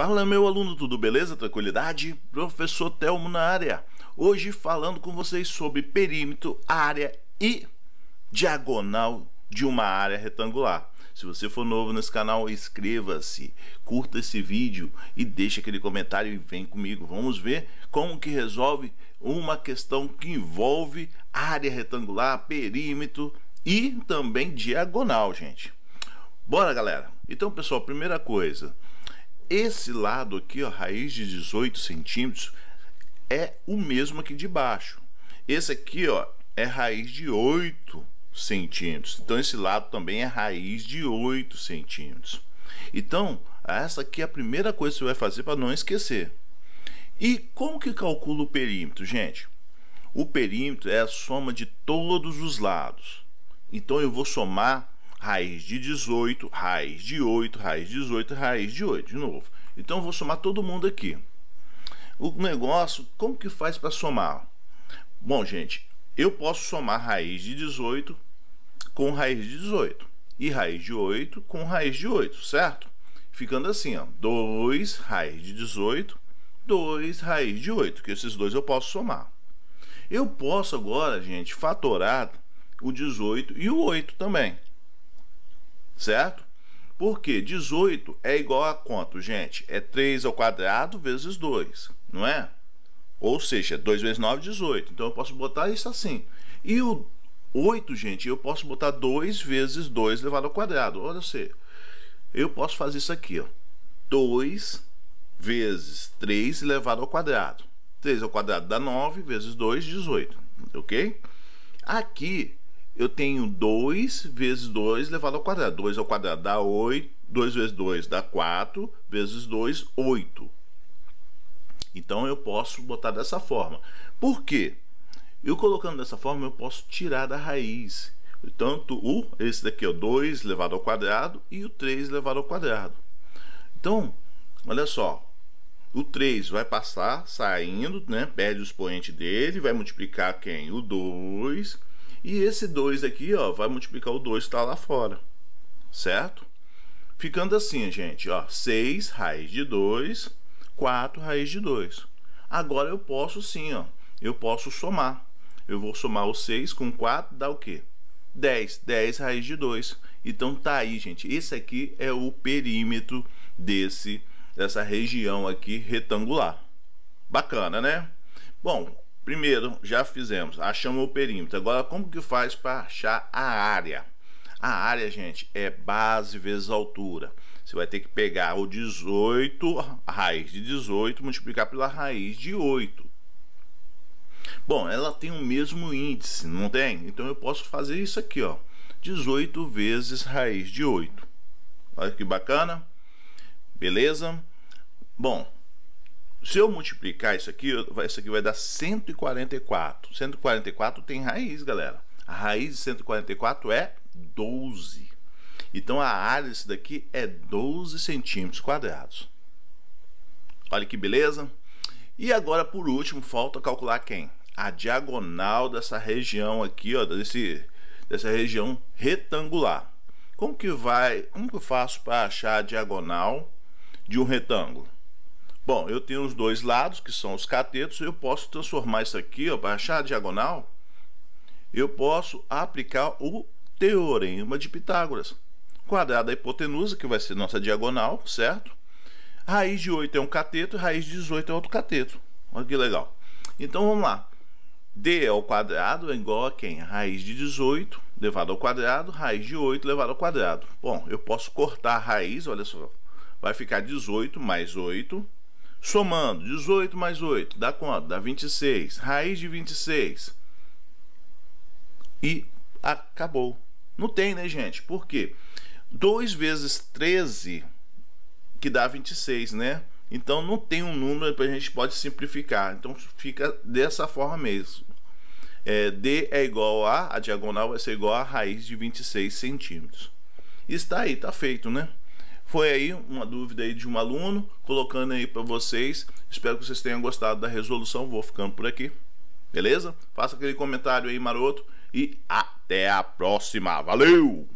Fala meu aluno, tudo beleza? Tranquilidade? Professor Telmo na área. Hoje falando com vocês sobre perímetro, área e diagonal de uma área retangular. Se você for novo nesse canal, inscreva-se, curta esse vídeo e deixe aquele comentário e vem comigo. Vamos ver como que resolve uma questão que envolve área retangular, perímetro e também diagonal, gente. Bora, galera! Então, pessoal, primeira coisa, esse lado aqui, ó, raiz de 18 centímetros, é o mesmo aqui de baixo. Esse aqui, ó, é raiz de 8 centímetros. Então, esse lado também é raiz de 8 centímetros. Então, essa aqui é a primeira coisa que você vai fazer para não esquecer. E como que calcula o perímetro, gente? O perímetro é a soma de todos os lados. Então, eu vou somar raiz de 18, raiz de 8, raiz de 18, raiz de 8, de novo. Então eu vou somar todo mundo aqui. O negócio, como que faz para somar? Bom, gente, eu posso somar raiz de 18 com raiz de 18 e raiz de 8 com raiz de 8, certo? Ficando assim, ó, 2 raiz de 18, 2 raiz de 8, que esses dois eu posso somar. Eu posso agora, gente, fatorar o 18 e o 8 também certo? Porque 18 é igual a quanto, gente? É 3 ao quadrado vezes 2, não é? Ou seja, 2 é vezes 9, 18. Então eu posso botar isso assim. E o 8, gente, eu posso botar 2 vezes 2 elevado ao quadrado. Olha você. Eu posso fazer isso aqui, ó. 2 vezes 3 elevado ao quadrado. 3 ao quadrado dá 9, vezes 2, 18. Ok? Aqui eu tenho 2 vezes 2 elevado ao quadrado. 2 ao quadrado dá 8. 2 vezes 2 dá 4. Vezes 2, 8. Então eu posso botar dessa forma. Por quê? Eu colocando dessa forma, eu posso tirar da raiz. Tanto o, esse daqui é o 2 elevado ao quadrado e o 3 elevado ao quadrado. Então, olha só. O 3 vai passar saindo, né? perde o expoente dele, vai multiplicar quem? O 2 e esse 2 aqui, ó, vai multiplicar o 2 que está lá fora, certo? Ficando assim, gente, ó, 6 raiz de 2, 4 raiz de 2. Agora eu posso sim, ó, eu posso somar. Eu vou somar o 6 com 4, dá o quê? 10, 10 raiz de 2. Então tá aí, gente. Esse aqui é o perímetro desse dessa região aqui retangular. Bacana, né? Bom, Primeiro, já fizemos, achamos o perímetro. Agora, como que faz para achar a área? A área, gente, é base vezes altura. Você vai ter que pegar o 18, a raiz de 18, multiplicar pela raiz de 8. Bom, ela tem o mesmo índice, não tem? Então eu posso fazer isso aqui, ó. 18 vezes raiz de 8. Olha que bacana. Beleza? Bom, se eu multiplicar isso aqui, isso aqui vai dar 144. 144 tem raiz, galera. A raiz de 144 é 12. Então a área desse daqui é 12 centímetros quadrados. Olha que beleza. E agora, por último, falta calcular quem? A diagonal dessa região aqui, ó, desse, dessa região retangular. Como que vai? Como que eu faço para achar a diagonal de um retângulo? Bom, eu tenho os dois lados, que são os catetos, eu posso transformar isso aqui, ó, para achar a diagonal, eu posso aplicar o teorema de Pitágoras. Quadrado da hipotenusa, que vai ser nossa diagonal, certo? Raiz de 8 é um cateto, raiz de 18 é outro cateto. Olha que legal. Então vamos lá. D ao é quadrado é igual a quem? Raiz de 18 elevado ao quadrado, raiz de 8 elevado ao quadrado. Bom, eu posso cortar a raiz, olha só. Vai ficar 18 mais 8 Somando 18 mais 8, dá quanto? Dá 26. Raiz de 26. E acabou. Não tem, né, gente? Por quê? 2 vezes 13, que dá 26, né? Então não tem um número para a gente pode simplificar. Então fica dessa forma mesmo. É, D é igual a, a diagonal vai ser igual a raiz de 26 centímetros. Está aí, está feito, né? Foi aí uma dúvida aí de um aluno, colocando aí para vocês. Espero que vocês tenham gostado da resolução. Vou ficando por aqui. Beleza? Faça aquele comentário aí maroto e até a próxima. Valeu!